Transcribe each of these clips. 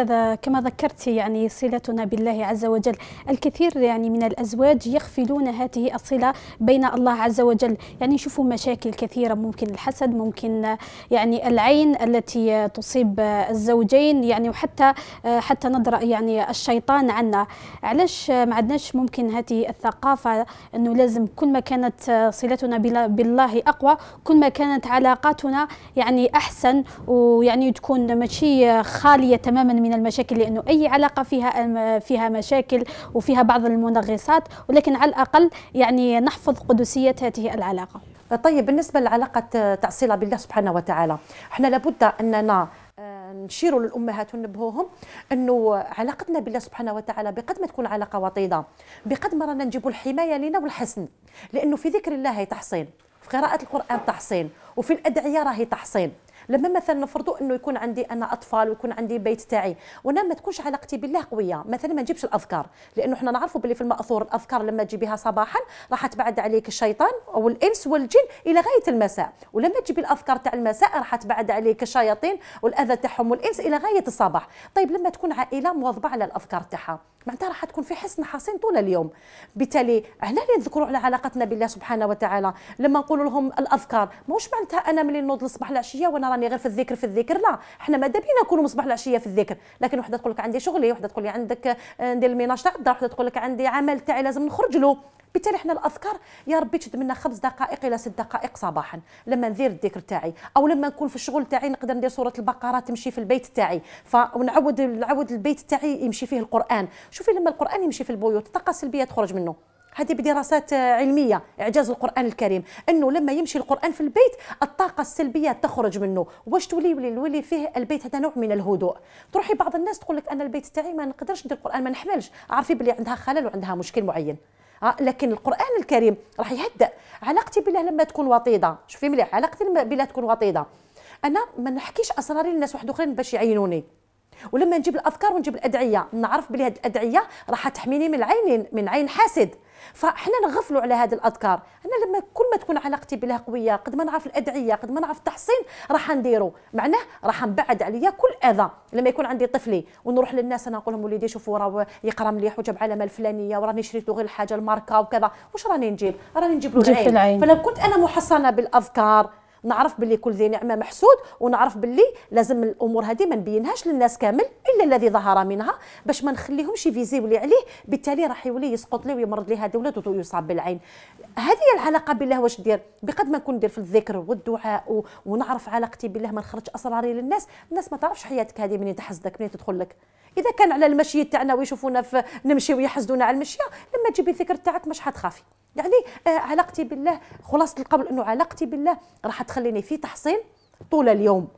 أستاذة كما ذكرت يعني صلتنا بالله عز وجل الكثير يعني من الأزواج يخفلون هذه الصلة بين الله عز وجل يعني يشوفوا مشاكل كثيرة ممكن الحسد ممكن يعني العين التي تصيب الزوجين يعني وحتى حتى نظرة يعني الشيطان عنا علاش ما عندناش ممكن هذه الثقافة أنه لازم كل ما كانت صلتنا بالله أقوى كل ما كانت علاقاتنا يعني أحسن ويعني تكون ماشي خالية تماما من المشاكل لانه اي علاقه فيها فيها مشاكل وفيها بعض المنغصات ولكن على الاقل يعني نحفظ قدسيه هذه العلاقه طيب بالنسبه لعلاقه تاع بالله سبحانه وتعالى احنا لابد اننا آه، نشيروا للامهات ونبهوهم انه علاقتنا بالله سبحانه وتعالى بقد ما تكون علاقه وطيده بقد ما رانا نجيبوا الحمايه لنا والحسن لانه في ذكر الله تحصين في قراءه القران تحصين وفي الادعيه راهي تحصين لما مثلا نفرضوا انه يكون عندي انا اطفال ويكون عندي بيت تاعي وانا ما تكونش علاقتي بالله قويه مثلا ما نجيبش الاذكار لانه حنا نعرفوا باللي في الماثور الاذكار لما تجيبيها صباحا راح تبعد عليك الشيطان او الانس والجن الى غايه المساء ولما تجيبي الاذكار تاع المساء راح تبعد عليك الشياطين والاذى تاعهم والانس الى غايه الصباح طيب لما تكون عائله مواظبه على الاذكار تاعها معناتها راح تكون في حسن حصين طول اليوم بالتالي هنا اللي نذكروا على علاقتنا بالله سبحانه وتعالى لما نقول لهم الاذكار ماهوش معناتها انا ملي نوض الصباح العشيه وانا راني غير في الذكر في الذكر لا احنا ما دابينا نكونوا مصباح العشيه في الذكر لكن وحده تقول لك عندي شغلي وحده تقول لي عندك آه، ندير الميناج تاع الدار وحده تقول لك عندي عمل تاعي لازم نخرج له بالتالي حنا الاذكار يا ربي تشد منا خمس دقائق الى ست دقائق صباحا لما ندير الذكر تاعي او لما نكون في الشغل تاعي نقدر ندير سوره البقره تمشي في البيت تاعي فنعود نعود البيت تاعي يمشي فيه القران شوفي لما القران يمشي في البيوت الطاقه السلبيه تخرج منه هذه بدراسات علمية إعجاز القرآن الكريم أنه لما يمشي القرآن في البيت الطاقة السلبية تخرج منه واش تولي يولي فيه البيت هذا نوع من الهدوء تروحي بعض الناس تقول لك أنا البيت تاعي ما نقدرش ندير القرآن ما نحملش عارفي بلي عندها خلل وعندها مشكل معين آه، لكن القران الكريم راح يهدئ علاقتي بالله لما تكون وطيده شوفي مليح علاقتي بالله تكون وطيده انا ما نحكيش اسراري للناس واحد اخرين باش يعينوني ولما نجيب الاذكار ونجيب الادعيه نعرف بلي هذه الادعيه راح تحميني من العين من عين حاسد فاحنا نغفلوا على هذه الاذكار انا لما كل ما تكون علاقتي بالله قويه قد ما نعرف الادعيه قد ما نعرف التحصين راح نديرو معناه راح نبعد عليا كل اذى لما يكون عندي طفلي ونروح للناس انا نقول لهم وليدي شوفوا راه يقرا مليح وجاب علامه الفلانيه وراني شريت له غير الحاجه الماركه وكذا واش راني نجيب راني نجيب له العين فلو كنت انا محصنه بالاذكار نعرف باللي كل ذي نعمه محسود ونعرف باللي لازم الامور هذه ما نبينهاش للناس كامل الا الذي ظهر منها باش ما نخليهمش فيزيبلي عليه بالتالي راح يولي يسقط لي ويمرض لي هذا الولد ويصاب بالعين هذه هي العلاقه بالله واش دير بقد ما نكون ندير في الذكر والدعاء ونعرف علاقتي بالله ما نخرج اسراري للناس الناس ما تعرفش حياتك هذه منين تحسدك منين تدخل لك اذا كان على المشي تاعنا ويشوفونا في نمشي ويحسدونا على المشيه لما تجيبي الذكر تاعك مش حتخافي يعني آه، علاقتي بالله خلاصه القول انه علاقتي بالله راح تخليني في تحصين طول اليوم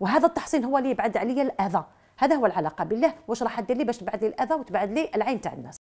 وهذا التحصين هو اللي يبعد عليا الاذى هذا هو العلاقه بالله واش راح دير لي باش تبعد لي الاذى وتبعد لي العين تاع الناس